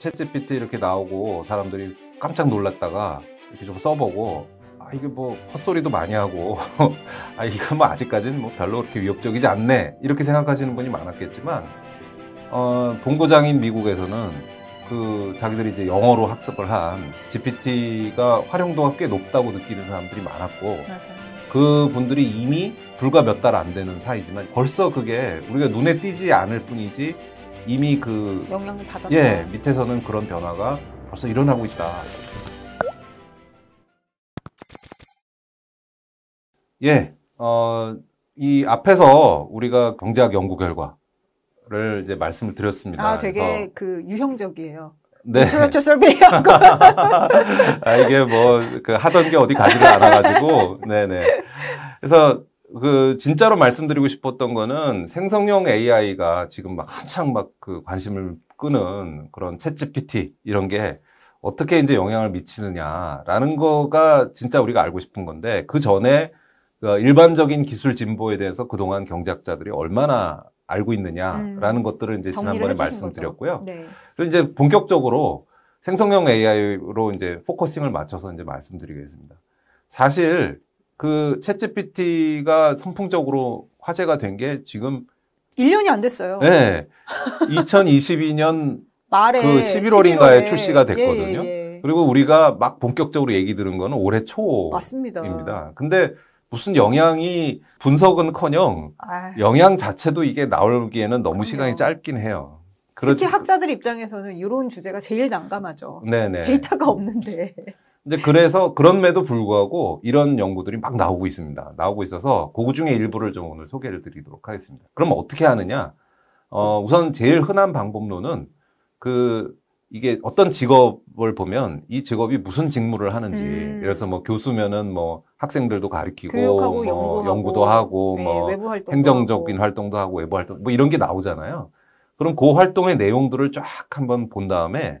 챗 g 피 t 이렇게 나오고 사람들이 깜짝 놀랐다가 이렇게 좀 써보고 아 이게 뭐 헛소리도 많이 하고 아 이거 뭐 아직까지는 뭐 별로 그렇게 위협적이지 않네 이렇게 생각하시는 분이 많았겠지만 어, 본고장인 미국에서는 그 자기들이 이제 영어로 학습을 한 GPT가 활용도가 꽤 높다고 느끼는 사람들이 많았고 맞아요. 그 분들이 이미 불과 몇 달 안 되는 사이지만 벌써 그게 우리가 눈에 띄지 않을 뿐이지 이미 그 영향을 받았다. 예, 밑에서는 그런 변화가 벌써 일어나고 있다. 예, 어, 이 앞에서 우리가 경제학 연구 결과를 이제 말씀을 드렸습니다. 아, 되게 그래서... 그 유형적이에요. 네. 트로트 설비하고. 아, 이게 뭐, 그 하던 게 어디 가지를 않아가지고, 네네. 그래서 그 진짜로 말씀드리고 싶었던 거는 생성형 AI가 지금 막 한창 막 그 관심을 끄는 그런 챗GPT 이런 게 어떻게 이제 영향을 미치느냐라는 거가 진짜 우리가 알고 싶은 건데 그 전에 그 일반적인 기술 진보에 대해서 그동안 경제학자들이 얼마나 알고 있느냐라는 음, 것들을 이제 지난번에 말씀드렸고요. 네. 그리고 이제 본격적으로 생성형 AI로 이제 포커싱을 맞춰서 이제 말씀드리겠습니다. 사실 그 챗GPT가 선풍적으로 화제가 된 게 지금 1년이 안 됐어요. 네. 2022년 말에 그 11월인가에 11월에. 출시가 됐거든요. 예, 예, 예. 그리고 우리가 막 본격적으로 얘기 들은 거는 올해 초입니다. 맞습니다. 근데 무슨 영향이 분석은커녕 영향 자체도 이게 나올기에는 너무 그럼요. 시간이 짧긴 해요. 특히 그렇지. 학자들 입장에서는 이런 주제가 제일 난감하죠. 네네. 데이터가 없는데. 이제 그래서 그럼에도 불구하고 이런 연구들이 막 나오고 있습니다. 나오고 있어서 그 중에 일부를 좀 오늘 소개를 드리도록 하겠습니다. 그럼 어떻게 하느냐? 어, 우선 제일 흔한 방법론은 그 이게 어떤 직업을 보면 이 직업이 무슨 직무를 하는지 음. 그래서 뭐 교수면은 뭐 학생들도 가르키고 뭐 연구하고, 연구도 하고 네, 뭐 행정적인 하고. 활동도 하고 외부 활동 뭐 이런 게 나오잖아요. 그럼 그 활동의 내용들을 쫙 한번 본 다음에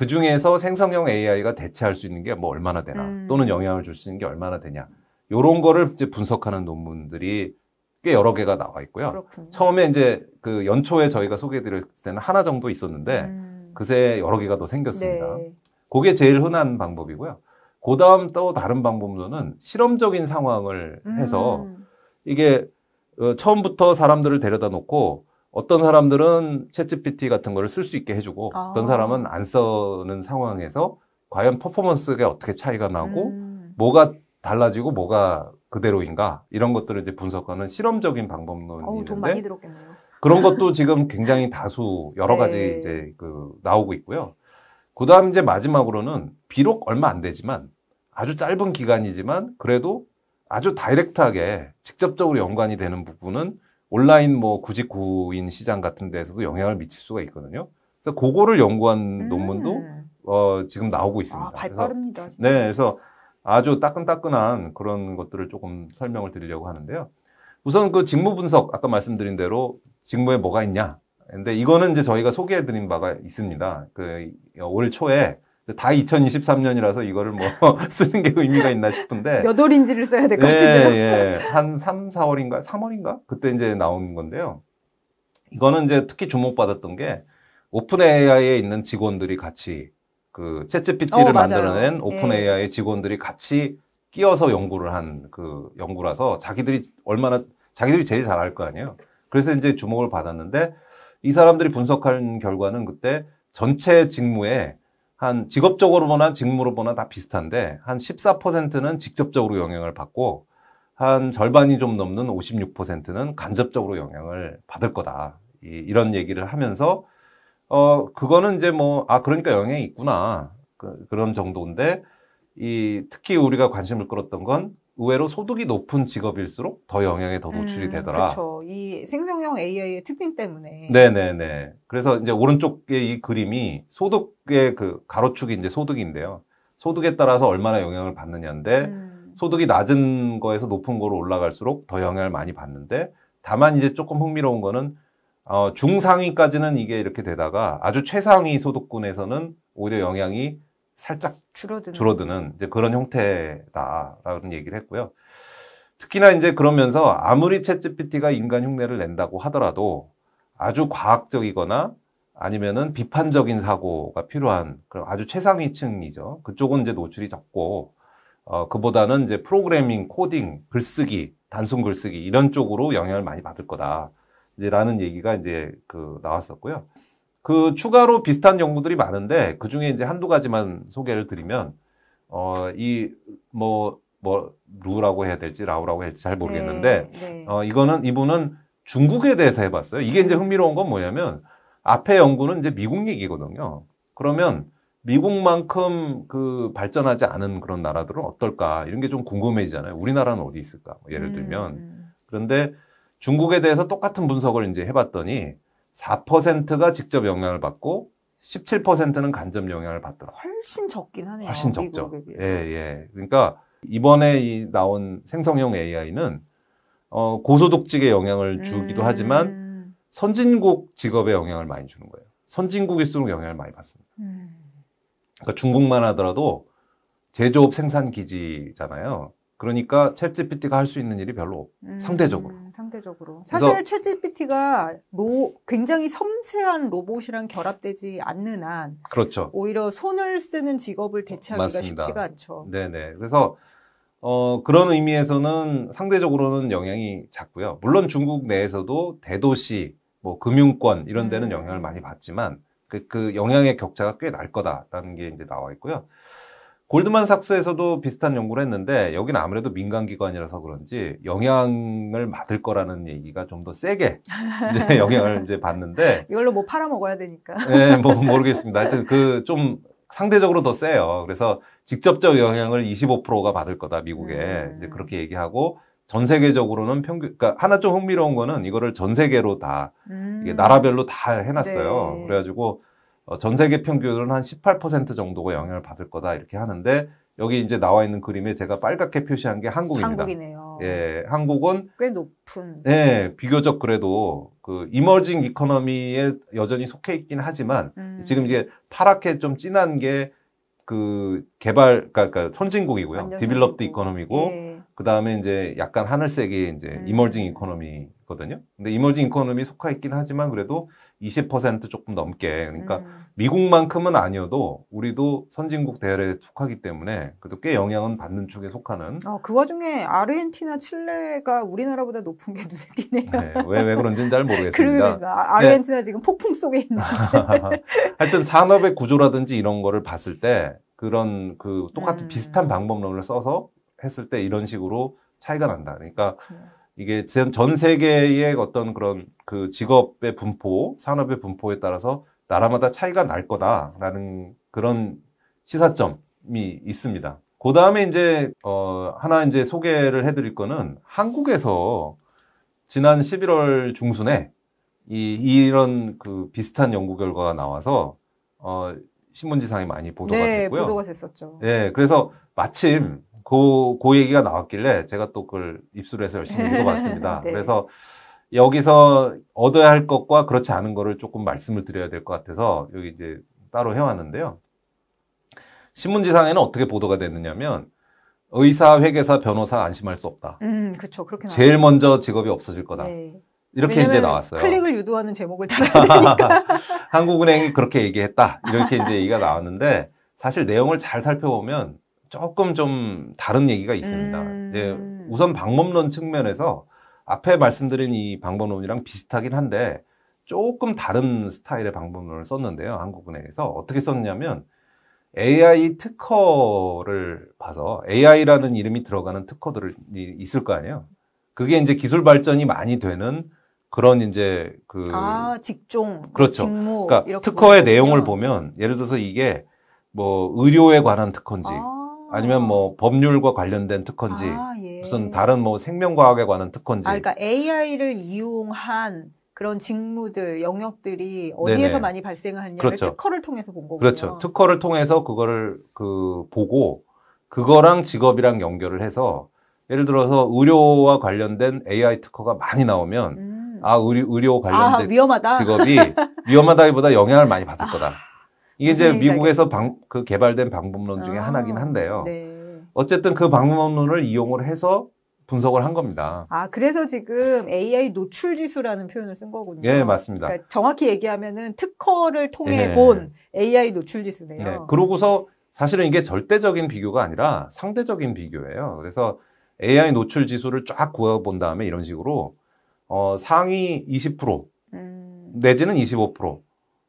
그 중에서 생성형 AI가 대체할 수 있는 게 뭐 얼마나 되나 음. 또는 영향을 줄 수 있는 게 얼마나 되냐 요런 거를 이제 분석하는 논문들이 꽤 여러 개가 나와 있고요. 그렇군요. 처음에 이제 그 연초에 저희가 소개해드릴 때는 하나 정도 있었는데 음. 그새 여러 개가 더 생겼습니다. 네. 그게 제일 흔한 방법이고요. 그 다음 또 다른 방법로는 으 실험적인 상황을 해서 음. 이게 어, 처음부터 사람들을 데려다 놓고 어떤 사람들은 챗GPT 같은 거를 쓸 수 있게 해주고 아. 어떤 사람은 안 쓰는 상황에서 과연 퍼포먼스가 어떻게 차이가 나고 음. 뭐가 달라지고 뭐가 그대로인가 이런 것들을 이제 분석하는 실험적인 방법론이 어돈 많이 있는데 들었겠네요. 그런 것도 지금 굉장히 다수 여러 가지 네. 이제 그 나오고 있고요. 그다음 이제 마지막으로는 비록 얼마 안 되지만 아주 짧은 기간이지만 그래도 아주 다이렉트하게 직접적으로 연관이 되는 부분은 온라인 뭐 구직 구인 시장 같은 데에서도 영향을 미칠 수가 있거든요. 그래서 그거를 연구한 음. 논문도 어, 지금 나오고 아, 있습니다. 아, 발빠릅니다. 그래서, 네, 그래서 아주 따끈따끈한 그런 것들을 조금 설명을 드리려고 하는데요. 우선 그 직무 분석 아까 말씀드린 대로 직무에 뭐가 있냐. 근데 이거는 이제 저희가 소개해드린 바가 있습니다. 그올 초에 다 2023년이라서 이거를 뭐 쓰는 게 의미가 있나 싶은데 몇 월인지를 써야 될것 예, 같은데요. 예, 예. 한 3, 4월인가 3월인가 그때 이제 나온 건데요. 이거는 이제 특히 주목받았던 게 오픈 AI에 있는 직원들이 같이 그 챗GPT를 어, 만들어낸 오픈 예. AI 직원들이 같이 끼어서 연구를 한 그 연구라서 자기들이 얼마나 자기들이 제일 잘할 거 아니에요. 그래서 이제 주목을 받았는데 이 사람들이 분석한 결과는 그때 전체 직무에 한 직업적으로 보나 직무로 보나 다 비슷한데 한 14%는 직접적으로 영향을 받고 한 절반이 좀 넘는 56%는 간접적으로 영향을 받을 거다. 이, 이런 얘기를 하면서 어 그거는 이제 뭐 아 그러니까 영향이 있구나 그, 그런 정도인데 이 특히 우리가 관심을 끌었던 건 의외로 소득이 높은 직업일수록 더 영향에 더 노출이 음, 되더라. 그렇죠. 이 생성형 AI의 특징 때문에. 네네네. 그래서 이제 오른쪽에 이 그림이 소득의 그 가로축이 이제 소득인데요. 소득에 따라서 얼마나 영향을 받느냐인데 음. 소득이 낮은 거에서 높은 거로 올라갈수록 더 영향을 많이 받는데 다만 이제 조금 흥미로운 거는 어, 중상위까지는 이게 이렇게 되다가 아주 최상위 소득군에서는 오히려 영향이 살짝 줄어드는, 줄어드는 이제 그런 형태다라는 얘기를 했고요. 특히나 이제 그러면서 아무리 채 g 피티가 인간 흉내를 낸다고 하더라도 아주 과학적이거나 아니면은 비판적인 사고가 필요한 그런 아주 최상위층이죠. 그쪽은 이제 노출이 적고 어 그보다는 이제 프로그래밍, 코딩, 글쓰기, 단순 글쓰기 이런 쪽으로 영향을 많이 받을 거다. 이제라는 얘기가 이제 그 나왔었고요. 그 추가로 비슷한 연구들이 많은데 그 중에 이제 한두 가지만 소개를 드리면 어 이 뭐뭐 뭐 루라고 해야 될지 라우라고 해야 될지 잘 모르겠는데 네, 네. 어 이거는 이분은 중국에 대해서 해봤어요. 이게 이제 흥미로운 건 뭐냐면 앞에 연구는 이제 미국 얘기거든요. 그러면 미국만큼 그 발전하지 않은 그런 나라들은 어떨까 이런 게 좀 궁금해지잖아요. 우리나라는 어디 있을까? 뭐 예를 음, 들면 음. 그런데 중국에 대해서 똑같은 분석을 이제 해봤더니 4%가 직접 영향을 받고 17%는 간접 영향을 받더라. 훨씬 적긴 하네요. 훨씬 적죠. 예, 예. 그러니까 이번에 이 나온 생성형 AI는 어, 고소득직에 영향을 주기도 음... 하지만 선진국 직업에 영향을 많이 주는 거예요. 선진국일수록 영향을 많이 받습니다. 음... 그러니까 중국만 하더라도 제조업 생산 기지잖아요. 그러니까 챗GPT가 할 수 있는 일이 별로 없, 음... 상대적으로. 상대적으로. 사실 채 GPT가 굉장히 섬세한 로봇이랑 결합되지 않는 한 그렇죠. 오히려 손을 쓰는 직업을 대체하기가 맞습니다. 쉽지가 않죠. 네네. 그래서 어, 그런 의미에서는 상대적으로는 영향이 작고요. 물론 중국 내에서도 대도시, 뭐 금융권 이런 데는 음. 영향을 많이 받지만 그, 그 영향의 격차가 꽤 날 거다라는 게 이제 나와 있고요. 골드만삭스에서도 비슷한 연구를 했는데 여기는 아무래도 민간 기관이라서 그런지 영향을 받을 거라는 얘기가 좀 더 세게 이제 영향을 이제 받는데 이걸로 뭐 팔아 먹어야 되니까. 네, 뭐 모르겠습니다. 하여튼 그 좀 상대적으로 더 세요. 그래서 직접적 영향을 25%가 받을 거다 미국에 음. 이제 그렇게 얘기하고 전 세계적으로는 평균 그러니까 하나 좀 흥미로운 거는 이거를 전 세계로 다 음. 이게 나라별로 다 해놨어요. 네. 그래가지고 어, 전 세계 평균은 한 18% 정도가 영향을 받을 거다 이렇게 하는데 여기 이제 나와 있는 그림에 제가 빨갛게 표시한 게 한국입니다. 한국이네요. 예, 한국은 꽤 높은. 예, 비교적 그래도 그 이머징 이코노미에 여전히 속해 있긴 하지만 음. 지금 이게 파랗게 좀 진한 게 그 개발, 그러니까, 그러니까 선진국이고요. 디벨롭드 이코노미고 예. 그 다음에 이제 약간 하늘색이 이제 음. 이머징 이코노미거든요. 근데 이머징 이코노미 속하 있긴 하지만 그래도 20% 조금 넘게 그러니까 음. 미국만큼은 아니어도 우리도 선진국 대열에 속하기 때문에 그래도 꽤 영향은 받는 축에 속하는. 어, 그 와중에 아르헨티나, 칠레가 우리나라보다 높은 게 눈에 띄네요. 네, 왜, 왜 그런지는 잘 모르겠습니다. 그러니까 아, 네. 아르헨티나 네. 지금 폭풍 속에 있는. 하여튼 산업의 구조라든지 이런 거를 봤을 때 그런 그 똑같은 음. 비슷한 방법론을 써서 했을 때 이런 식으로 차이가 난다. 그러니까 그렇죠. 이게 전 세계의 어떤 그런 그 직업의 분포, 산업의 분포에 따라서 나라마다 차이가 날 거다라는 그런 시사점이 있습니다. 그 다음에 이제 어 하나 이제 소개를 해드릴 거는 한국에서 지난 11월 중순에 이 이런 그 비슷한 연구 결과가 나와서 어 신문지상에 많이 보도가 네, 됐고요. 보도가 됐었죠. 네, 그래서 마침 그, 그 얘기가 나왔길래 제가 또 그걸 입술를 해서 열심히 네. 읽어봤습니다. 네. 그래서 여기서 얻어야 할 것과 그렇지 않은 거를 조금 말씀을 드려야 될 것 같아서 여기 이제 따로 해왔는데요. 신문지상에는 어떻게 보도가 됐느냐면 의사, 회계사, 변호사 안심할 수 없다. 음, 그렇죠. 그렇게 나왔 제일 먼저 직업이 없어질 거다. 네. 이렇게 이제 나왔어요. 클릭을 유도하는 제목을 달아야 되니까. 한국은행이 그렇게 얘기했다. 이렇게 이제 얘기가 나왔는데 사실 내용을 잘 살펴보면 조금 좀 다른 얘기가 있습니다. 음. 이 우선 방법론 측면에서 앞에 말씀드린 이 방법론이랑 비슷하긴 한데 조금 다른 스타일의 방법론을 썼는데요. 한국은행에서 어떻게 썼냐면 AI 특허를 봐서 AI라는 이름이 들어가는 특허들이 있을 거 아니에요. 그게 이제 기술 발전이 많이 되는 그런 이제 그 아, 직종 그렇죠. 직무, 그러니까 특허의 보면. 내용을 보면 예를 들어서 이게 뭐 의료에 관한 특허인지 아. 아니면 뭐 어. 법률과 관련된 특허인지 아, 예. 무슨 다른 뭐 생명과학에 관한 특허인지 아, 그러니까 AI를 이용한 그런 직무들 영역들이 어디에서 네네. 많이 발생을 하냐를 그렇죠. 특허를 통해서 본 거고요. 그렇죠. 특허를 통해서 그거를 그 보고 그거랑 직업이랑 연결을 해서 예를 들어서 의료와 관련된 AI 특허가 많이 나오면 음. 아 의료, 관련된 아, 위험하다. 직업이 위험하다기보다 영향을 많이 받을 아, 거다. 이게 이제 미국에서 방, 그 개발된 방법론 중에 아, 하나긴 한데요. 네. 어쨌든 그 방법론을 이용을 해서 분석을 한 겁니다. 아, 그래서 지금 AI 노출 지수라는 표현을 쓴 거군요. 예, 맞습니다. 그러니까 정확히 얘기하면은 특허를 통해 예. 본 AI 노출 지수네요. 예, 그러고서 사실은 이게 절대적인 비교가 아니라 상대적인 비교예요. 그래서 AI 노출 지수를 쫙 구해본 다음에 이런 식으로 어, 상위 20% 음... 내지는 25%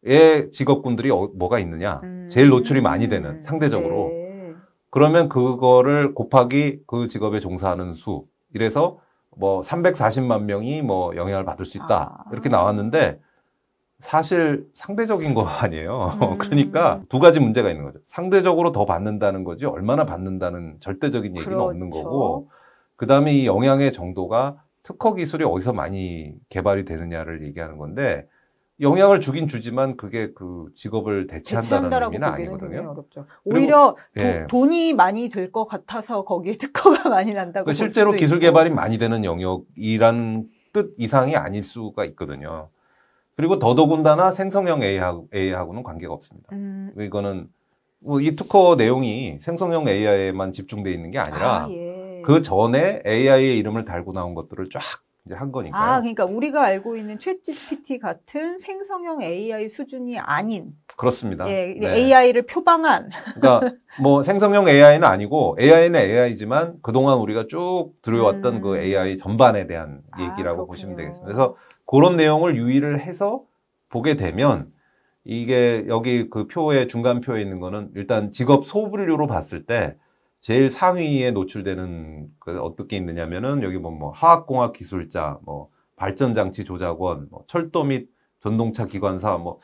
의 예, 직업군들이 어, 뭐가 있느냐. 음. 제일 노출이 많이 되는 음. 상대적으로. 네. 그러면 그거를 곱하기 그 직업에 종사하는 수. 이래서 뭐 340만 명이 뭐 영향을 받을 수 있다. 아. 이렇게 나왔는데 사실 상대적인 거 아니에요. 음. 그러니까 두 가지 문제가 있는 거죠. 상대적으로 더 받는다는 거지 얼마나 받는다는 절대적인 얘기는 그렇죠. 없는 거고 그다음에 이 영향의 정도가 특허 기술이 어디서 많이 개발이 되느냐를 얘기하는 건데 영향을 주긴 주지만 그게 그 직업을 대체한다는 의미는 아니거든요. 어렵죠. 오히려 그리고, 예. 돈이 많이 들것 같아서 거기에 특허가 많이 난다고. 그 실제로 기술 있고. 개발이 많이 되는 영역이란 뜻 이상이 아닐 수가 있거든요. 그리고 더더군다나 생성형 AI하고, 는 관계가 없습니다. 음. 이거는 뭐이 특허 내용이 생성형 AI에만 집중되어 있는 게 아니라 아, 예. 그 전에 AI의 이름을 달고 나온 것들을 쫙 이제 한거니까 아, 그러니까 우리가 알고 있는 챗GPT 같은 생성형 AI 수준이 아닌. 그렇습니다. 예, 네. AI를 표방한. 그러니까 뭐 생성형 AI는 아니고 AI는 AI지만 그동안 우리가 쭉 들여왔던 그 음. 그 AI 전반에 대한 아, 얘기라고 아, 보시면 되겠습니다. 그래서 그런 내용을 유의를 해서 보게 되면 이게 여기 그 표의 중간표에 있는 거는 일단 직업 소분류로 봤을 때 제일 상위에 노출되는 그 어떻게 있느냐면은 여기 보면 뭐, 뭐 화학공학 기술자, 뭐 발전장치 조작원, 뭐 철도 및 전동차 기관사 뭐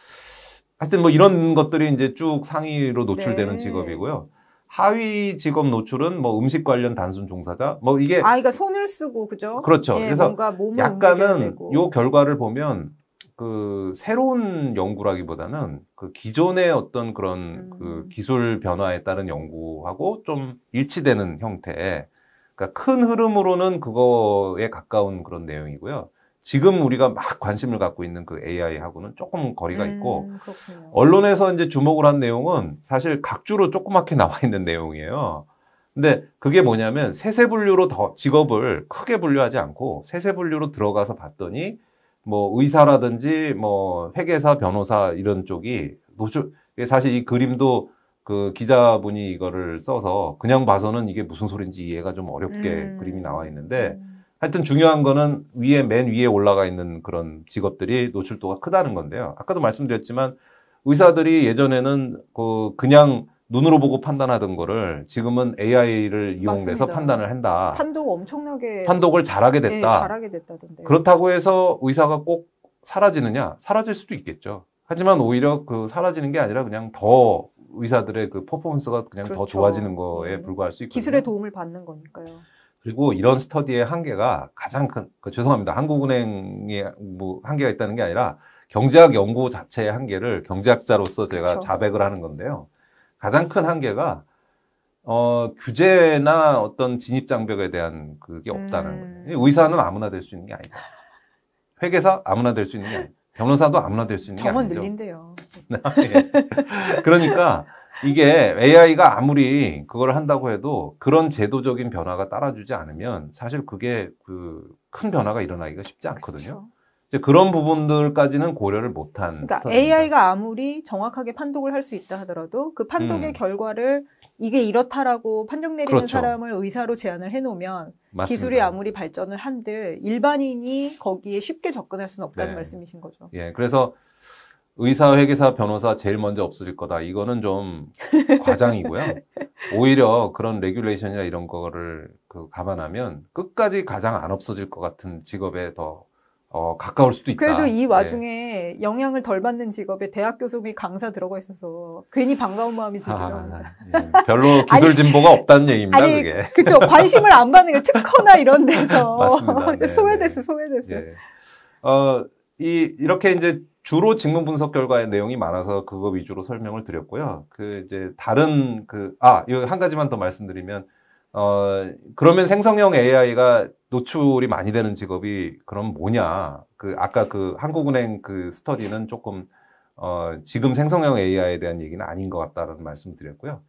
하여튼 뭐 이런 것들이 이제 쭉 상위로 노출되는 네. 직업이고요. 하위 직업 노출은 뭐 음식 관련 단순 종사자 뭐 이게 아 그러니까 손을 쓰고 그죠? 그렇죠. 예, 그래서 뭔가 몸을 약간은 요 결과를 보면 그 새로운 연구라기보다는 그 기존의 어떤 그런 그 음. 그 기술 변화에 따른 연구하고 좀 일치되는 형태의 그러니까 큰 흐름으로는 그거에 가까운 그런 내용이고요. 지금 우리가 막 관심을 갖고 있는 그 AI하고는 조금 거리가 음, 있고 음, 언론에서 이제 주목을 한 내용은 사실 각주로 조그맣게 나와 있는 내용이에요. 근데 그게 뭐냐면 세세 분류로 더 직업을 크게 분류하지 않고 세세 분류로 들어가서 봤더니 뭐 의사라든지 뭐 회계사, 변호사 이런 쪽이 노출 사실 이 그림도 그 기자분이 이거를 써서 그냥 봐서는 이게 무슨 소린지 이해가 좀 어렵게 음. 그림이 나와 있는데 음. 하여튼 중요한 거는 위에 맨 위에 올라가 있는 그런 직업들이 노출도가 크다는 건데요. 아까도 말씀드렸지만 의사들이 예전에는 그 그냥 눈으로 보고 판단하던 거를 지금은 AI를 이용해서 맞습니다. 판단을 한다. 판독 엄청나게 판독을 잘하게 네, 됐다. 네, 잘하게 됐다던데. 그렇다고 해서 의사가 꼭 사라지느냐? 사라질 수도 있겠죠. 하지만 오히려 그 사라지는 게 아니라 그냥 더 의사들의 그 퍼포먼스가 그냥 그렇죠. 더 좋아지는 거에 네. 불과할 수 있고 기술의 도움을 받는 거니까요. 그리고 이런 스터디의 한계가 가장 큰 그, 죄송합니다. 한국은행의 뭐 한계가 있다는 게 아니라 경제학 연구 자체의 한계를 경제학자로서 제가 그렇죠. 자백을 하는 건데요. 가장 큰 한계가 어, 규제나 어떤 진입 장벽에 대한 그게 없다는 음. 거예요. 의사는 아무나 될 수 있는 게 아니다. 회계사 아무나 될 수 있는 게 아니다. 변호사도 아무나 될 수 있는 게 아니죠. 점원 늘린대요. 아, 예. 그러니까 이게 AI가 아무리 그걸 한다고 해도 그런 제도적인 변화가 따라주지 않으면 사실 그게 그 큰 변화가 일어나기가 쉽지 않거든요. 그렇 이제 그런 부분들까지는 고려를 못한. 그러니까 스타일입니다. AI가 아무리 정확하게 판독을 할 수 있다 하더라도 그 판독의 음. 결과를 이게 이렇다라고 판정 내리는 그렇죠. 사람을 의사로 제안을 해놓으면 맞습니다. 기술이 아무리 발전을 한들 일반인이 거기에 쉽게 접근할 수는 없다는 네. 말씀이신 거죠. 예, 그래서 의사, 회계사, 변호사 제일 먼저 없어질 거다. 이거는 좀 과장이고요. 오히려 그런 레귤레이션이나 이런 거를 그 감안하면 끝까지 가장 안 없어질 것 같은 직업에 더 어, 가까울 수도 있다. 그래도 이 네. 와중에 네. 영향을 덜 받는 직업에 대학 교수비 강사 들어가 있어서 괜히 반가운 마음이 들기도 아, 합니다. 예. 별로 기술 아니, 진보가 없다는 얘기입니다, 아니, 그게. 그쵸. 관심을 안 받는 게 특허나 이런 데서. 맞습니다. 네, 소외됐어, 네. 소외됐어. 예. 어, 이, 이렇게 이제 주로 직무 분석 결과의 내용이 많아서 그거 위주로 설명을 드렸고요. 그 이제 다른 그, 아, 이한 가지만 더 말씀드리면 어, 그러면 음. 생성형 AI가 노출이 많이 되는 직업이 그럼 뭐냐? 그 아까 그 한국은행 그 스터디는 조금 어, 지금 생성형 AI에 대한 얘기는 아닌 것 같다라는 말씀드렸고요.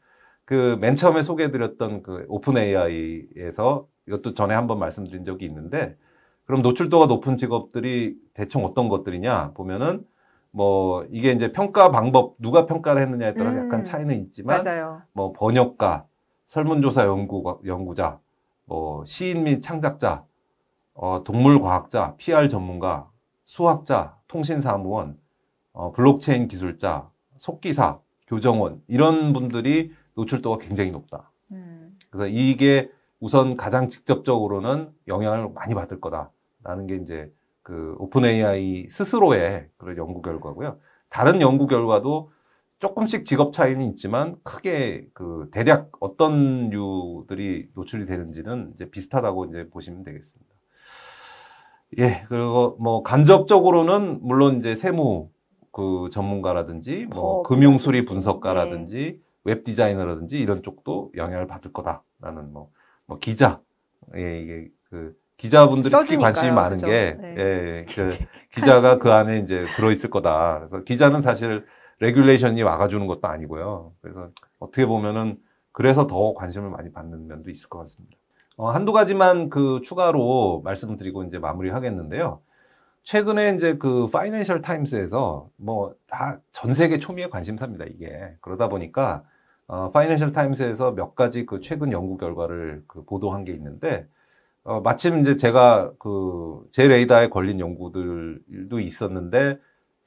을그맨 처음에 소개해드렸던 그 오픈 AI에서 이것도 전에 한번 말씀드린 적이 있는데 그럼 노출도가 높은 직업들이 대충 어떤 것들이냐 보면은 뭐 이게 이제 평가 방법 누가 평가를 했느냐에 따라서 음, 약간 차이는 있지만 맞아요. 뭐 번역가 설문조사 연구, 연구자, 뭐 시인 및 창작자, 어, 동물과학자, PR 전문가, 수학자, 통신사무원, 어, 블록체인 기술자, 속기사, 교정원 이런 분들이 노출도가 굉장히 높다. 음. 그래서 이게 우선 가장 직접적으로는 영향을 많이 받을 거다라는 게 이제 그 오픈 AI 스스로의 그런 연구 결과고요. 다른 연구 결과도 조금씩 직업 차이는 있지만 크게 그 대략 어떤 류들이 노출이 되는지는 이제 비슷하다고 이제 보시면 되겠습니다. 예, 그리고 뭐 간접적으로는 물론 이제 세무 그 전문가라든지 뭐 어, 금융 네, 수리 분석가라든지 네. 웹 디자이너라든지 이런 쪽도 영향을 받을 거다라는 뭐, 뭐 기자 예, 이게 그 기자분들이 특히 관심이 많은 그렇죠? 게 네. 예, 그 기자가 그 안에 이제 들어 있을 거다. 그래서 기자는 사실 레귤레이션이 와가주는 것도 아니고요. 그래서 어떻게 보면은 그래서 더 관심을 많이 받는 면도 있을 것 같습니다. 어, 한두 가지만 그 추가로 말씀드리고 이제 마무리하겠는데요. 최근에 이제 그 파이낸셜 타임스에서 뭐 다 전 세계 초미의 관심사입니다, 이게. 그러다 보니까 어, 파이낸셜 타임스에서 몇 가지 그 최근 연구 결과를 그 보도한 게 있는데 어, 마침 이제 제가 그 제 레이더에 걸린 연구들도 있었는데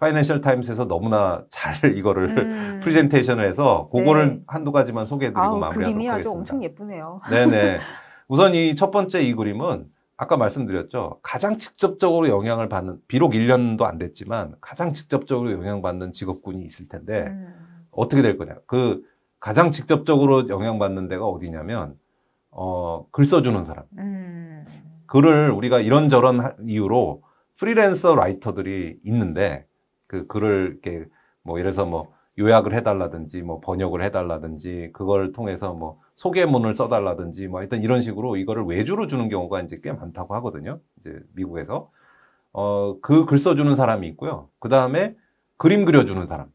파이낸셜 타임스에서 너무나 잘 이거를 음. 프레젠테이션을 해서 그거를 네. 한두 가지만 소개해드리고 그 마무리하도록 그림 하겠습니다. 아주 엄청 예쁘네요. 네네. 우선 이 첫 번째 이 그림은 아까 말씀드렸죠. 가장 직접적으로 영향을 받는, 비록 1년도 안 됐지만 가장 직접적으로 영향받는 직업군이 있을 텐데 음. 어떻게 될 거냐. 그 가장 직접적으로 영향받는 데가 어디냐면, 어, 글 써주는 사람. 음. 글을 우리가 이런저런 이유로 프리랜서 라이터들이 있는데 그 글을 이렇게 뭐 이래서 뭐 요약을 해달라든지 뭐 번역을 해달라든지 그걸 통해서 뭐 소개문을 써달라든지 뭐 하여튼 이런 식으로 이거를 외주로 주는 경우가 이제 꽤 많다고 하거든요. 이제 미국에서. 어, 그 글 써주는 사람이 있고요. 그 다음에 그림 그려주는 사람.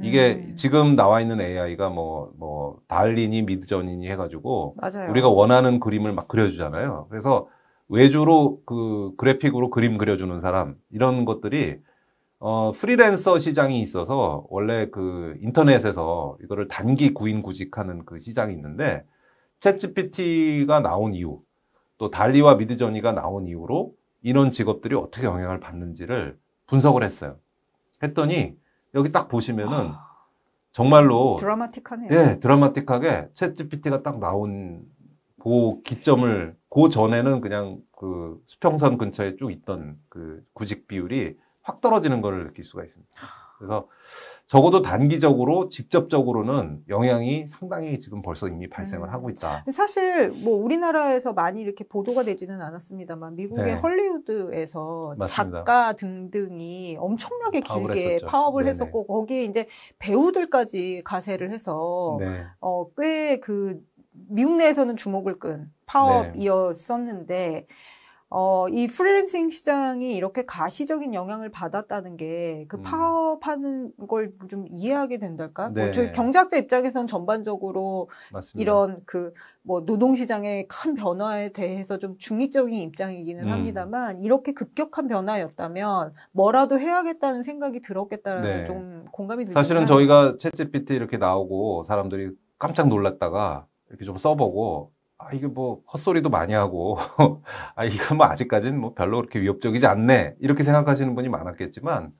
이게 음. 지금 나와 있는 AI가 뭐, 뭐, 달리니, 미드전이니 해가지고. 맞아요. 우리가 원하는 그림을 막 그려주잖아요. 그래서 외주로 그 그래픽으로 그림 그려주는 사람, 이런 것들이 어, 프리랜서 시장이 있어서 원래 그 인터넷에서 이거를 단기 구인 구직하는 그 시장이 있는데 챗GPT가 나온 이후 또 달리와 미드저니가 나온 이후로 이런 직업들이 어떻게 영향을 받는지를 분석을 했어요. 했더니 여기 딱 보시면은 아, 정말로 드라마틱하네요. 예, 드라마틱하게 챗GPT가 딱 나온 그 기점을 그 전에는 그냥 그 수평선 근처에 쭉 있던 그 구직 비율이 확 떨어지는 걸 느낄 수가 있습니다. 그래서 적어도 단기적으로 직접적으로는 영향이 상당히 지금 벌써 이미 발생을 음. 하고 있다. 사실 뭐 우리나라에서 많이 이렇게 보도가 되지는 않았습니다만 미국의 네. 헐리우드에서 맞습니다. 작가 등등이 엄청나게 길게 파업을, 파업을 했었고 거기에 이제 배우들까지 가세를 해서 네. 어꽤 그 미국 내에서는 주목을 끈 파업이었었는데 네. 어, 이 프리랜싱 시장이 이렇게 가시적인 영향을 받았다는 게그 음. 파업하는 걸 좀 이해하게 된달까? 뭐 네. 뭐 경제학자 입장에선 전반적으로 맞습니다. 이런 그 뭐 노동시장의 큰 변화에 대해서 좀 중립적인 입장이기는 음. 합니다만 이렇게 급격한 변화였다면 뭐라도 해야겠다는 생각이 들었겠다라는 네. 좀 공감이 들어요. 사실은 저희가 채 g p t 이렇게 나오고 사람들이 깜짝 놀랐다가 이렇게 좀 써보고 아, 이게 뭐 헛소리도 많이 하고, 아, 이거 뭐 아직까지는 뭐 별로 그렇게 위협적이지 않네. 이렇게 생각하시는 분이 많았겠지만,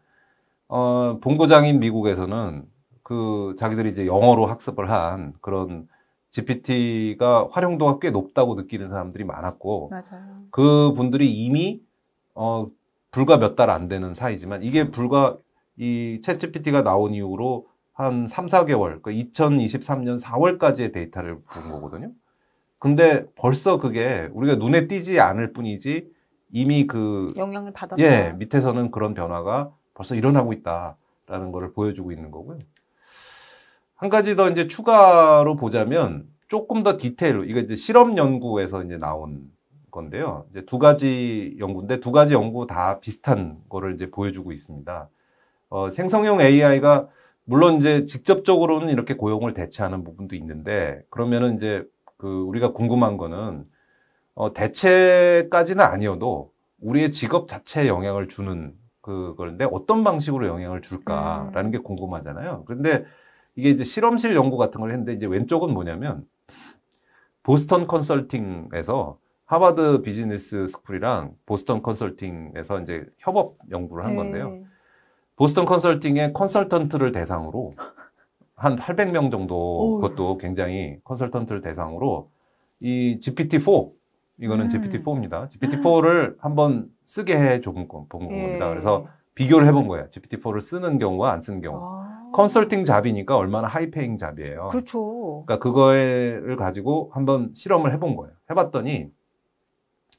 어, 본고장인 미국에서는 그 자기들이 이제 영어로 학습을 한 그런 GPT가 활용도가 꽤 높다고 느끼는 사람들이 많았고, 맞아요. 그 분들이 이미 어, 불과 몇 달 안 되는 사이지만 이게 불과 이채 GPT가 나온 이후로 한 3, 4개월, 그 그러니까 2023년 4월까지의 데이터를 본 거거든요. 근데 벌써 그게 우리가 눈에 띄지 않을 뿐이지 이미 그 영향을 받았다. 예, 밑에서는 그런 변화가 벌써 일어나고 있다라는 것을 보여주고 있는 거고요. 한 가지 더 이제 추가로 보자면 조금 더 디테일로 이거 이제 실험 연구에서 이제 나온 건데요. 이제 두 가지 연구인데 두 가지 연구 다 비슷한 거를 이제 보여주고 있습니다. 어, 생성형 AI가 물론 이제 직접적으로는 이렇게 고용을 대체하는 부분도 있는데 그러면은 이제 그 우리가 궁금한 거는 어, 대체까지는 아니어도 우리의 직업 자체에 영향을 주는 그거인데 어떤 방식으로 영향을 줄까라는 음. 게 궁금하잖아요. 그런데 이게 이제 실험실 연구 같은 걸 했는데 이제 왼쪽은 뭐냐면 보스턴 컨설팅에서 하버드 비즈니스 스쿨이랑 보스턴 컨설팅에서 이제 협업 연구를 한 건데요. 네. 보스턴 컨설팅의 컨설턴트를 대상으로 한 800명 정도 오 그것도 굉장히 컨설턴트를 대상으로 이 GPT-4 이거는 음. GPT-4입니다. GPT-4를 한번 쓰게 해 조금 본 예. 겁니다. 그래서 비교를 해 본 거예요. GPT-4를 쓰는 경우와 안 쓰는 경우. 아. 컨설팅 잡이니까 얼마나 하이페잉 잡이에요. 그렇죠. 그러니까 그거를 가지고 한번 실험을 해 본 거예요. 해봤더니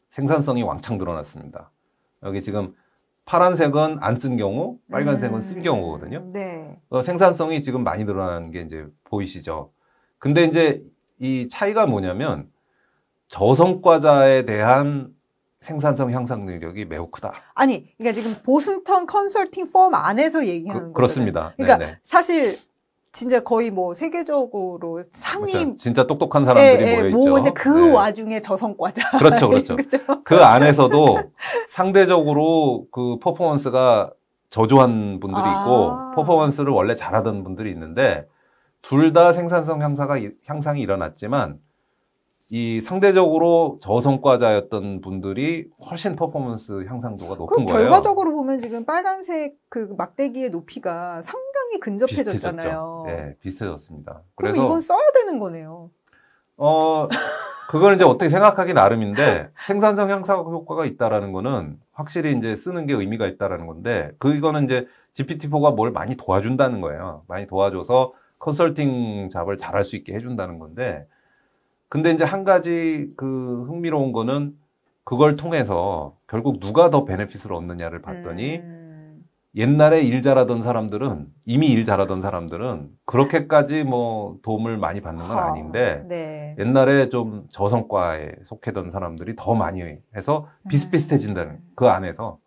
생산성이 왕창 늘어났습니다. 여기 지금 파란색은 안 쓴 경우, 음. 빨간색은 쓴 경우거든요. 네. 어, 생산성이 지금 많이 늘어나는 게 이제 보이시죠. 근데 이제 이 차이가 뭐냐면 저성과자에 대한 생산성 향상 능력이 매우 크다. 아니, 그러니까 지금 보스턴 컨설팅 펌 안에서 얘기하는 거죠. 그, 그렇습니다. 그러니까 네네. 사실 진짜 거의 뭐 세계적으로 상위 그렇죠. 진짜 똑똑한 사람들이 예, 예 모여 있죠. 모으데그 뭐 네. 와중에 저성과자. 그렇죠, 그렇죠. 그렇죠. 그 안에서도 상대적으로 그 퍼포먼스가 저조한 분들이 아... 있고 퍼포먼스를 원래 잘하던 분들이 있는데 둘 다 생산성 향상이 일어났지만 이 상대적으로 저성과자였던 분들이 훨씬 퍼포먼스 향상도가 높은 거예요. 결과적으로 보면 지금 빨간색 그 막대기의 높이가 상당히 근접해졌잖아요. 비 네, 예, 비슷해졌습니다. 그래서 이건 써야 되는 거네요. 어, 그걸 이제 어떻게 생각하기 나름인데 생산성 향상 효과가 있다라는 거는 확실히 이제 쓰는 게 의미가 있다라는 건데 그거는 이제 GPT-4가 뭘 많이 도와준다는 거예요. 많이 도와줘서 컨설팅 잡을 잘할 수 있게 해준다는 건데 근데 이제 한 가지 그 흥미로운 거는 그걸 통해서 결국 누가 더 베네핏을 얻느냐를 봤더니 음. 옛날에 일 잘하던 사람들은 이미 일 잘하던 사람들은 그렇게까지 뭐 도움을 많이 받는 건 아닌데 네. 옛날에 좀 저성과에 속했던 사람들이 더 많이 해서 음. 비슷비슷해진다는 그 안에서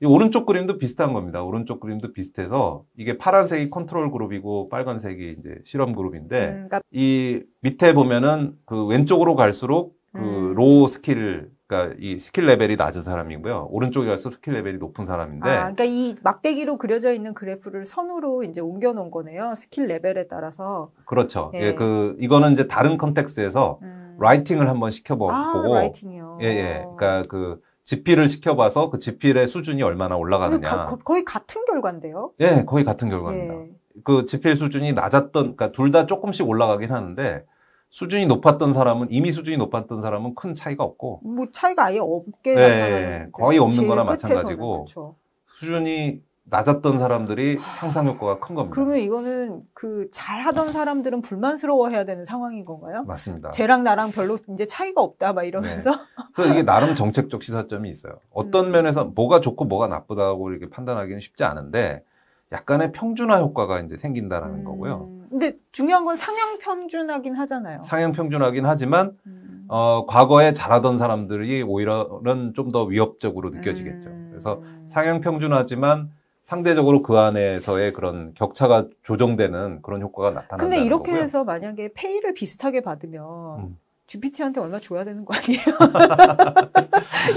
이 오른쪽 그림도 비슷한 겁니다. 오른쪽 그림도 비슷해서 이게 파란색이 컨트롤 그룹이고 빨간색이 이제 실험 그룹인데 음, 그러니까... 이 밑에 보면은 그 왼쪽으로 갈수록 그로 음. 스킬 그러니까 이 스킬 레벨이 낮은 사람이고요. 오른쪽에 갈수록 스킬 레벨이 높은 사람인데. 아, 그러니까 이 막대기로 그려져 있는 그래프를 선으로 이제 옮겨 놓은 거네요. 스킬 레벨에 따라서. 그렇죠. 예, 예그 이거는 이제 다른 컨텍스에서 음. 라이팅을 한번 시켜 보고. 아, 라이팅이요. 예, 예. 그러니까 그 지필을 시켜봐서 그 지필의 수준이 얼마나 올라가느냐. 그 가, 거의 같은 결과인데요? 예, 네, 거의 같은 결과입니다. 네. 그 지필 수준이 낮았던, 그니까둘 다 조금씩 올라가긴 하는데 수준이 높았던 사람은 이미 수준이 높았던 사람은 큰 차이가 없고. 뭐 차이가 아예 없게 네, 거의 없는 거나 마찬가지고 그렇죠. 수준이 낮았던 사람들이 향상 효과가 큰 겁니다. 그러면 이거는 그 잘하던 사람들은 불만스러워해야 되는 상황인 건가요? 맞습니다. 쟤랑 나랑 별로 이제 차이가 없다 막 이러면서. 네. 그래서 이게 나름 정책적 시사점이 있어요. 어떤 음. 면에서 뭐가 좋고 뭐가 나쁘다고 이렇게 판단하기는 쉽지 않은데 약간의 평준화 효과가 이제 생긴다라는 음. 거고요. 근데 중요한 건 상향 평준화긴 하잖아요. 상향 평준화긴 하지만 음. 어, 과거에 잘하던 사람들이 오히려는 좀 더 위협적으로 느껴지겠죠. 그래서 음. 상향 평준화지만 상대적으로 그 안에서의 그런 격차가 조정되는 그런 효과가 나타난다. 근데 이렇게 거고요. 해서 만약에 페이를 비슷하게 받으면 음. GPT한테 얼마 줘야 되는 거 아니에요?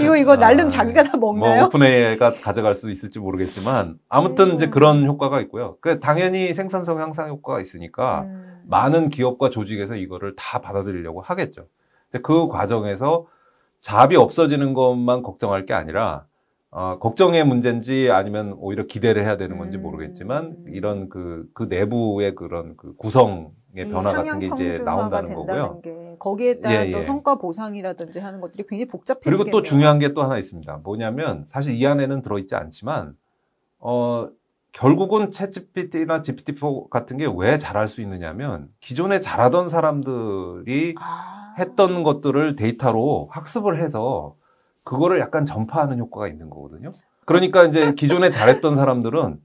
이거 이거 날름 아, 자기가 다 예. 뭐 먹나요? 뭐 오픈AI가 가져갈 수 있을지 모르겠지만 아무튼 음. 이제 그런 효과가 있고요. 그 당연히 생산성 향상 효과가 있으니까 음. 많은 기업과 조직에서 이거를 다 받아들이려고 하겠죠. 그 과정에서 잡이 없어지는 것만 걱정할 게 아니라 어, 걱정의 문제인지 아니면 오히려 기대를 해야 되는 건지 음. 모르겠지만 이런 그, 그 내부의 그런 그 구성의 변화 같은 게 이제 나온다는 거고요. 게, 거기에 따른 예, 예. 또 성과 보상이라든지 하는 것들이 굉장히 복잡해지겠요 그리고 또 중요한 게 또 하나 있습니다. 뭐냐면 사실 이 안에는 들어있지 않지만 어, 결국은 챗GPT나 GPT-4 같은 게 왜 잘할 수 있느냐면 기존에 잘하던 사람들이 아... 했던 것들을 데이터로 학습을 해서 그거를 약간 전파하는 효과가 있는 거거든요. 그러니까 이제 기존에 잘했던 사람들은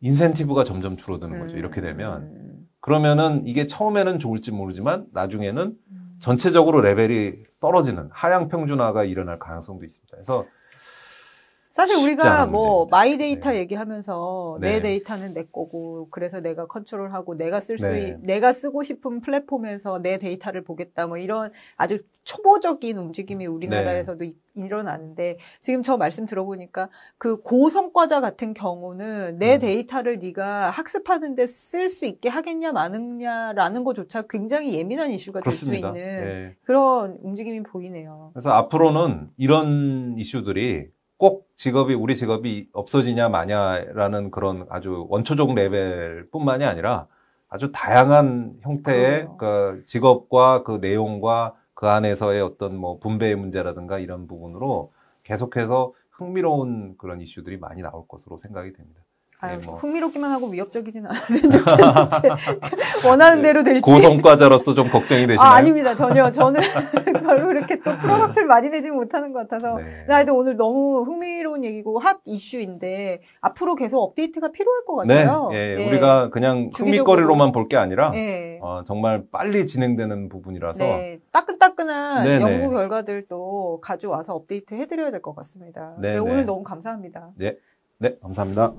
인센티브가 점점 줄어드는 거죠. 이렇게 음. 되면. 그러면은 이게 처음에는 좋을지 모르지만 나중에는 전체적으로 레벨이 떨어지는 하향 평준화가 일어날 가능성도 있습니다. 그래서 사실 우리가 뭐 문제입니다. 네. 마이 데이터 네. 얘기하면서 네. 내 데이터는 내 거고 그래서 내가 컨트롤하고 내가 쓸수 네. 내가 쓰고 싶은 플랫폼에서 내 데이터를 보겠다 뭐 이런 아주 초보적인 움직임이 우리나라에서도 네. 일어나는데 지금 저 말씀 들어보니까 그 고성과자 같은 경우는 내 음. 데이터를 네가 학습하는데 쓸 수 있게 하겠냐 마느냐라는 것조차 굉장히 예민한 이슈가 될 수 있는 예. 그런 움직임이 보이네요. 그래서 앞으로는 이런 이슈들이 꼭 직업이 우리 직업이 없어지냐 마냐라는 그런 아주 원초적 레벨뿐만이 아니라 아주 다양한 형태의 그 직업과 그 내용과 그 안에서의 어떤 뭐 분배의 문제라든가 이런 부분으로 계속해서 흥미로운 그런 이슈들이 많이 나올 것으로 생각이 됩니다. 네, 아유, 네, 뭐. 흥미롭기만 하고 위협적이진 않았으면 는데 원하는 네, 대로 될지 고성과자로서 좀 걱정이 아, 되시나요? 아, 닙니다 전혀 저는 별로 그렇게 또 프로덕트를 많이 네. 내지 못하는 것 같아서 네. 나도 오늘 너무 흥미로운 얘기고 핫 이슈인데 앞으로 계속 업데이트가 필요할 것 같아요. 네, 예, 예. 우리가 그냥 흥미거리로만 볼 게 아니라 예. 어, 정말 빨리 진행되는 부분이라서 네, 따끈따끈한 네, 연구 결과들도 가져와서 업데이트 해드려야 될 것 같습니다. 네, 오늘 너무 감사합니다. 네. 네, 감사합니다.